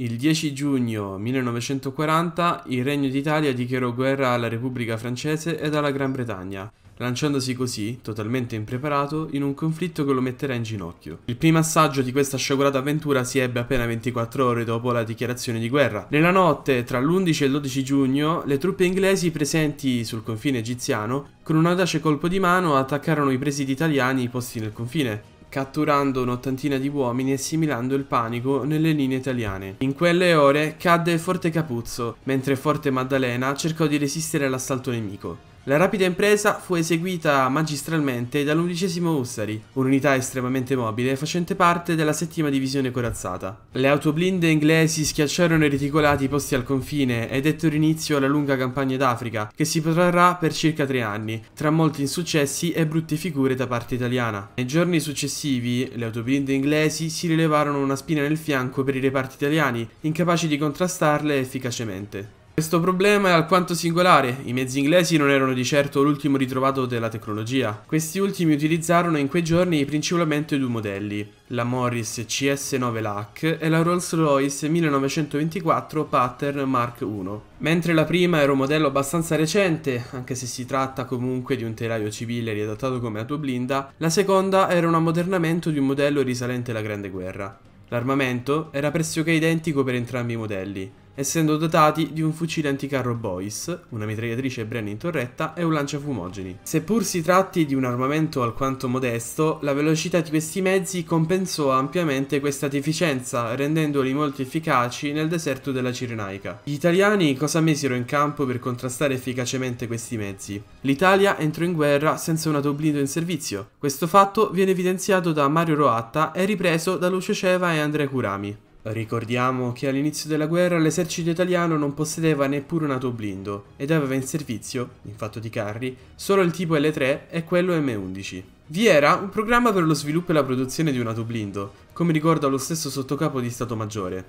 Il 10 giugno 1940 il Regno d'Italia dichiarò guerra alla Repubblica francese ed alla Gran Bretagna, lanciandosi così, totalmente impreparato, in un conflitto che lo metterà in ginocchio. Il primo assaggio di questa sciagurata avventura si ebbe appena 24 ore dopo la dichiarazione di guerra. Nella notte tra l'11 e il 12 giugno, le truppe inglesi presenti sul confine egiziano, con un audace colpo di mano attaccarono i presidi italiani posti nel confine, catturando un'ottantina di uomini e similando il panico nelle linee italiane. In quelle ore cadde Forte Capuzzo, mentre Forte Maddalena cercò di resistere all'assalto nemico. La rapida impresa fu eseguita magistralmente dall'undicesimo Ussari, un'unità estremamente mobile facente parte della settima divisione corazzata. Le autoblinde inglesi schiacciarono i reticolati posti al confine e dettero inizio alla lunga campagna d'Africa, che si protrarrà per circa tre anni, tra molti insuccessi e brutte figure da parte italiana. Nei giorni successivi, le autoblinde inglesi si rilevarono una spina nel fianco per i reparti italiani, incapaci di contrastarle efficacemente. Questo problema è alquanto singolare, i mezzi inglesi non erano di certo l'ultimo ritrovato della tecnologia. Questi ultimi utilizzarono in quei giorni principalmente due modelli, la Morris CS9 LAC e la Rolls-Royce 1924 Pattern Mark I. Mentre la prima era un modello abbastanza recente, anche se si tratta comunque di un telaio civile riadattato come autoblinda, la seconda era un ammodernamento di un modello risalente alla Grande Guerra. L'armamento era pressoché identico per entrambi i modelli, essendo dotati di un fucile anticarro Boyce, una mitragliatrice Bren in torretta e un lanciafumogeni. Seppur si tratti di un armamento alquanto modesto, la velocità di questi mezzi compensò ampiamente questa deficienza, rendendoli molto efficaci nel deserto della Cirenaica. Gli italiani cosa misero in campo per contrastare efficacemente questi mezzi? L'Italia entrò in guerra senza una Dublino in servizio. Questo fatto viene evidenziato da Mario Roatta e ripreso da Lucio Ceva e Andrea Curami. Ricordiamo che all'inizio della guerra l'esercito italiano non possedeva neppure un autoblindo ed aveva in servizio, in fatto di carri, solo il tipo L3 e quello M11. Vi era un programma per lo sviluppo e la produzione di un autoblindo, come ricorda lo stesso sottocapo di Stato Maggiore.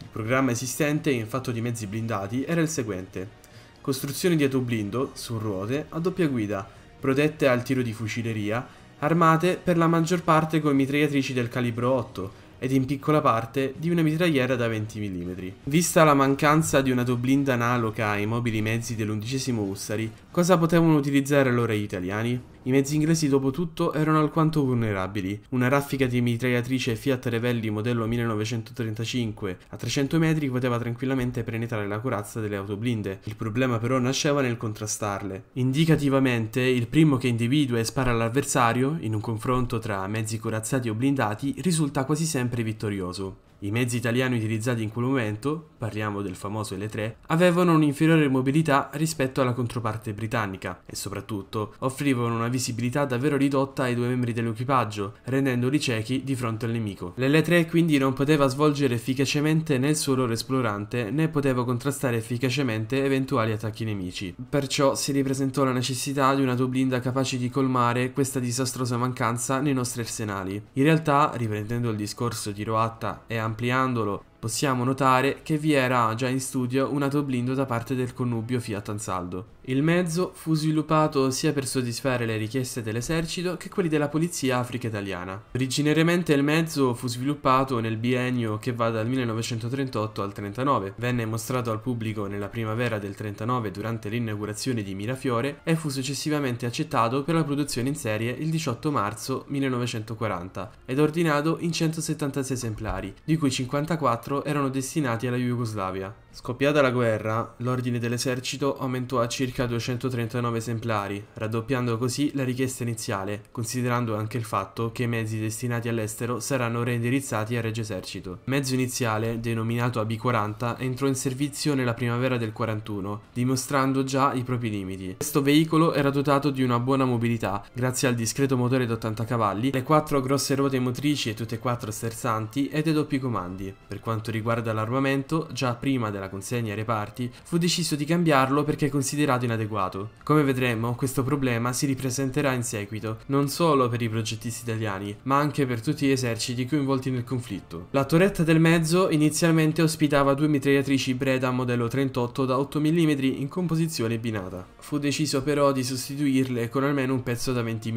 Il programma esistente in fatto di mezzi blindati era il seguente. Costruzione di autoblindo su ruote a doppia guida, protette al tiro di fucileria, armate per la maggior parte con mitragliatrici del calibro 8 ed in piccola parte di una mitragliera da 20 mm. Vista la mancanza di una autoblinda analoga ai mobili mezzi dell'undicesimo Ussari, cosa potevano utilizzare allora gli italiani? I mezzi inglesi dopo tutto erano alquanto vulnerabili. Una raffica di mitragliatrice Fiat Revelli modello 1935 a 300 metri poteva tranquillamente penetrare la corazza delle autoblinde. Il problema però nasceva nel contrastarle. Indicativamente, il primo che individua e spara all'avversario, in un confronto tra mezzi corazzati o blindati, risulta quasi sempre vittorioso. I mezzi italiani utilizzati in quel momento, parliamo del famoso L3, avevano un'inferiore mobilità rispetto alla controparte britannica e soprattutto offrivano una visibilità davvero ridotta ai due membri dell'equipaggio, rendendoli ciechi di fronte al nemico. L'L3 quindi non poteva svolgere efficacemente né il suo ruolo esplorante né poteva contrastare efficacemente eventuali attacchi nemici. Perciò si ripresentò la necessità di una toblinda capace di colmare questa disastrosa mancanza nei nostri arsenali. In realtà, riprendendo il discorso di Roatta e Am ampliandolo possiamo notare che vi era già in studio un autoblindo da parte del connubio Fiat Ansaldo. Il mezzo fu sviluppato sia per soddisfare le richieste dell'esercito che quelli della polizia africa italiana. Originariamente il mezzo fu sviluppato nel biennio che va dal 1938 al 39, venne mostrato al pubblico nella primavera del 39 durante l'inaugurazione di Mirafiore e fu successivamente accettato per la produzione in serie il 18 marzo 1940 ed ordinato in 176 esemplari, di cui 54 erano destinati alla Jugoslavia. Scoppiata la guerra, l'ordine dell'esercito aumentò a circa 239 esemplari, raddoppiando così la richiesta iniziale, considerando anche il fatto che i mezzi destinati all'estero saranno reindirizzati al Regio Esercito. Mezzo iniziale, denominato AB40, entrò in servizio nella primavera del 41, dimostrando già i propri limiti. Questo veicolo era dotato di una buona mobilità, grazie al discreto motore da 80 cavalli, le quattro grosse ruote motrici e tutte e quattro sterzanti, e dei doppi comandi. Per quanto riguarda l'armamento, già prima del della consegna ai reparti, fu deciso di cambiarlo perché considerato inadeguato. Come vedremo, questo problema si ripresenterà in seguito, non solo per i progettisti italiani, ma anche per tutti gli eserciti coinvolti nel conflitto. La torretta del mezzo inizialmente ospitava due mitragliatrici Breda modello 38 da 8 mm in composizione binata. Fu deciso però di sostituirle con almeno un pezzo da 20 mm.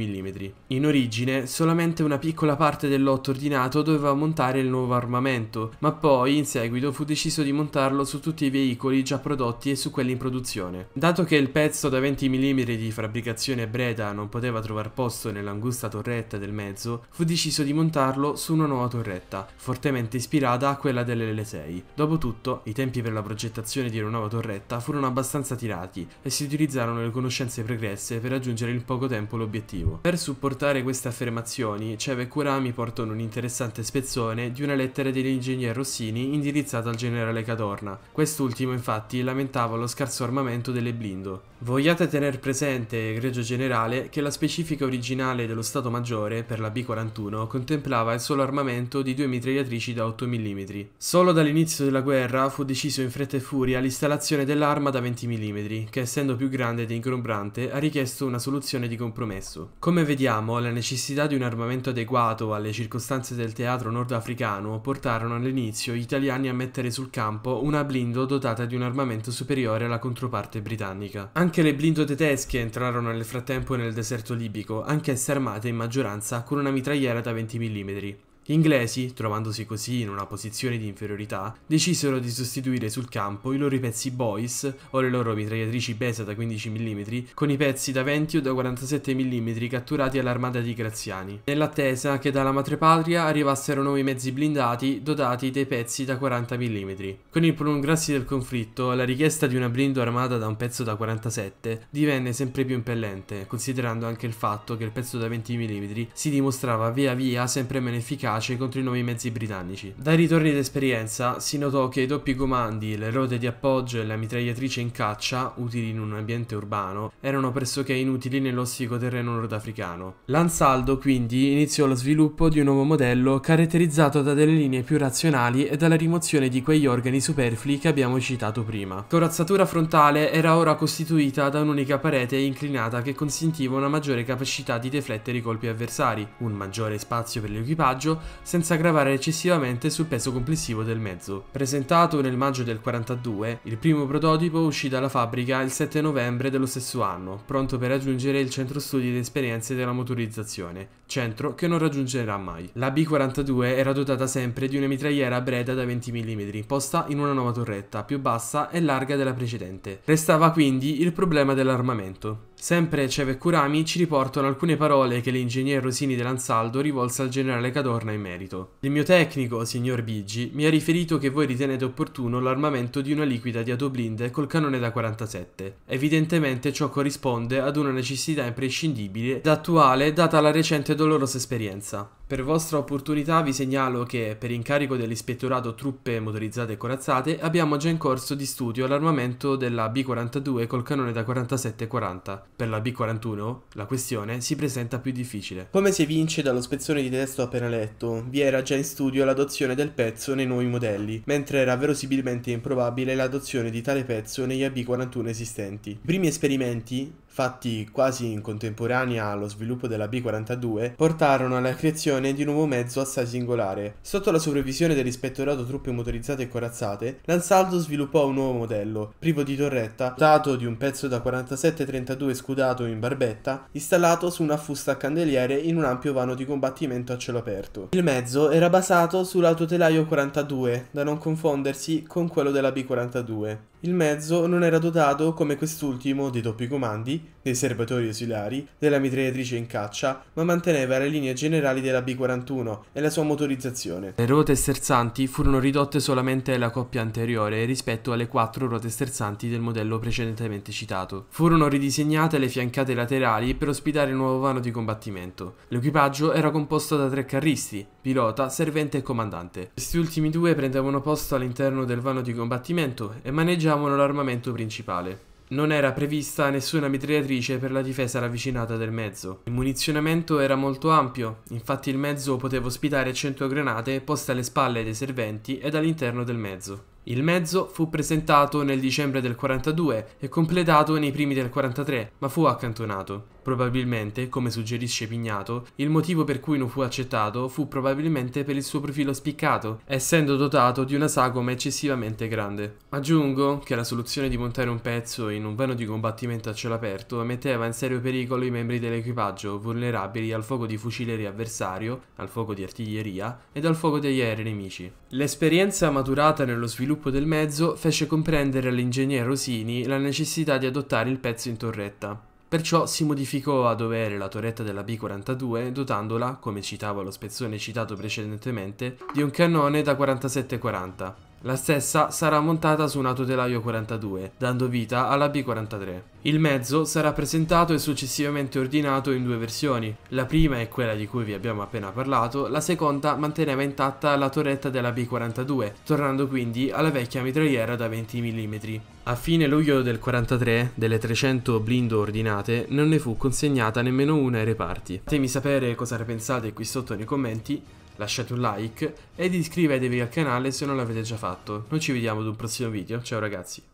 In origine, solamente una piccola parte del lotto ordinato doveva montare il nuovo armamento, ma poi in seguito fu deciso di montarlo su tutti i veicoli già prodotti e su quelli in produzione. Dato che il pezzo da 20 mm di fabbricazione Breda non poteva trovare posto nell'angusta torretta del mezzo, fu deciso di montarlo su una nuova torretta, fortemente ispirata a quella dell'L6. Dopotutto, i tempi per la progettazione di una nuova torretta furono abbastanza tirati e si utilizzarono le conoscenze pregresse per raggiungere in poco tempo l'obiettivo. Per supportare queste affermazioni, Ceve e Kurami portano un interessante spezzone di una lettera dell'ingegner Rossini indirizzata al generale Cadorna, Quest'ultimo infatti lamentava lo scarso armamento delle blindo, Vogliate tener presente, egregio generale, che la specifica originale dello Stato Maggiore, per la B-41, contemplava il solo armamento di due mitragliatrici da 8 mm. Solo dall'inizio della guerra fu deciso in fretta e furia l'installazione dell'arma da 20 mm, che essendo più grande ed ingombrante ha richiesto una soluzione di compromesso. Come vediamo, la necessità di un armamento adeguato alle circostanze del teatro nordafricano portarono all'inizio gli italiani a mettere sul campo una blindo dotata di un armamento superiore alla controparte britannica. Anche anche le blindo tedesche entrarono nel frattempo nel deserto libico, anch'esse armate in maggioranza con una mitragliera da 20 mm. Gli inglesi, trovandosi così in una posizione di inferiorità, decisero di sostituire sul campo i loro pezzi Boyce o le loro mitragliatrici Besa da 15 mm con i pezzi da 20 o da 47 mm catturati all'armata di Graziani, nell'attesa che dalla madrepatria arrivassero nuovi mezzi blindati dotati dei pezzi da 40 mm. Con il prolungarsi del conflitto, la richiesta di una blindo armata da un pezzo da 47 divenne sempre più impellente, considerando anche il fatto che il pezzo da 20 mm si dimostrava via via sempre meno efficace efficace contro i nuovi mezzi britannici. Dai ritorni d'esperienza si notò che i doppi comandi, le rote di appoggio e la mitragliatrice in caccia, utili in un ambiente urbano, erano pressoché inutili nell'ossico terreno nordafricano. L'Ansaldo quindi iniziò lo sviluppo di un nuovo modello caratterizzato da delle linee più razionali e dalla rimozione di quegli organi superflui che abbiamo citato prima. Corazzatura frontale era ora costituita da un'unica parete inclinata che consentiva una maggiore capacità di deflettere i colpi avversari, un maggiore spazio per l'equipaggio senza gravare eccessivamente sul peso complessivo del mezzo. Presentato nel maggio del 42, il primo prototipo uscì dalla fabbrica il 7 novembre dello stesso anno, pronto per raggiungere il centro studi di esperienze della motorizzazione, centro che non raggiungerà mai. La B42 era dotata sempre di una mitragliera Breda da 20 mm, posta in una nuova torretta, più bassa e larga della precedente. Restava quindi il problema dell'armamento. Sempre Ceve e Curami ci riportano alcune parole che l'ingegner Rosini dell'Ansaldo rivolse al generale Cadorna in merito. Il mio tecnico, signor Biggi, mi ha riferito che voi ritenete opportuno l'armamento di una liquida di autoblind col cannone da 47. Evidentemente ciò corrisponde ad una necessità imprescindibile ed attuale data la recente dolorosa esperienza. Per vostra opportunità vi segnalo che, per incarico dell'Ispettorato Truppe Motorizzate e Corazzate, abbiamo già in corso di studio l'armamento della B-42 col cannone da 47-40. Per la B-41 la questione si presenta più difficile. Come si evince dallo spezzone di testo appena letto, vi era già in studio l'adozione del pezzo nei nuovi modelli, mentre era verosimilmente improbabile l'adozione di tale pezzo negli AB-41 esistenti. I primi esperimenti fatti quasi in contemporanea allo sviluppo della B-42, portarono alla creazione di un nuovo mezzo assai singolare. Sotto la supervisione dell'ispettorato truppe motorizzate e corazzate, Lansaldo sviluppò un nuovo modello, privo di torretta, dotato di un pezzo da 47-32 scudato in barbetta, installato su una fusta a candeliere in un ampio vano di combattimento a cielo aperto. Il mezzo era basato sull'autotelaio 42, da non confondersi con quello della B-42. Il mezzo non era dotato, come quest'ultimo, di doppi comandi, fucili, dei serbatoi esilari, della mitragliatrice in caccia, ma manteneva le linee generali della B-41 e la sua motorizzazione. Le ruote sterzanti furono ridotte solamente alla coppia anteriore rispetto alle quattro ruote sterzanti del modello precedentemente citato. Furono ridisegnate le fiancate laterali per ospitare il nuovo vano di combattimento. L'equipaggio era composto da tre carristi, pilota, servente e comandante. Questi ultimi due prendevano posto all'interno del vano di combattimento e maneggiavano l'armamento principale non era prevista nessuna mitragliatrice per la difesa ravvicinata del mezzo. Il munizionamento era molto ampio, infatti il mezzo poteva ospitare 100 granate poste alle spalle dei serventi ed all'interno del mezzo. Il mezzo fu presentato nel dicembre del 42 e completato nei primi del 43, ma fu accantonato. Probabilmente, come suggerisce Pignato, il motivo per cui non fu accettato fu probabilmente per il suo profilo spiccato, essendo dotato di una sagoma eccessivamente grande. Aggiungo che la soluzione di montare un pezzo in un vano di combattimento a cielo aperto metteva in serio pericolo i membri dell'equipaggio, vulnerabili al fuoco di fucileria avversario, al fuoco di artiglieria ed al fuoco degli aerei nemici. L'esperienza maturata nello sviluppo sviluppo del mezzo fece comprendere all'ingegner Rosini la necessità di adottare il pezzo in torretta. Perciò si modificò a dovere la torretta della B42 dotandola, come citavo lo spezzone citato precedentemente, di un cannone da 47 40 la stessa sarà montata su un autotelaio 42, dando vita alla B43. Il mezzo sarà presentato e successivamente ordinato in due versioni. La prima è quella di cui vi abbiamo appena parlato, la seconda manteneva intatta la torretta della B42, tornando quindi alla vecchia mitragliera da 20 mm. A fine luglio del 43, delle 300 blindo ordinate, non ne fu consegnata nemmeno una ai reparti. Fatemi sapere cosa ne pensate qui sotto nei commenti, lasciate un like ed iscrivetevi al canale se non l'avete già fatto. Noi ci vediamo ad un prossimo video, ciao ragazzi!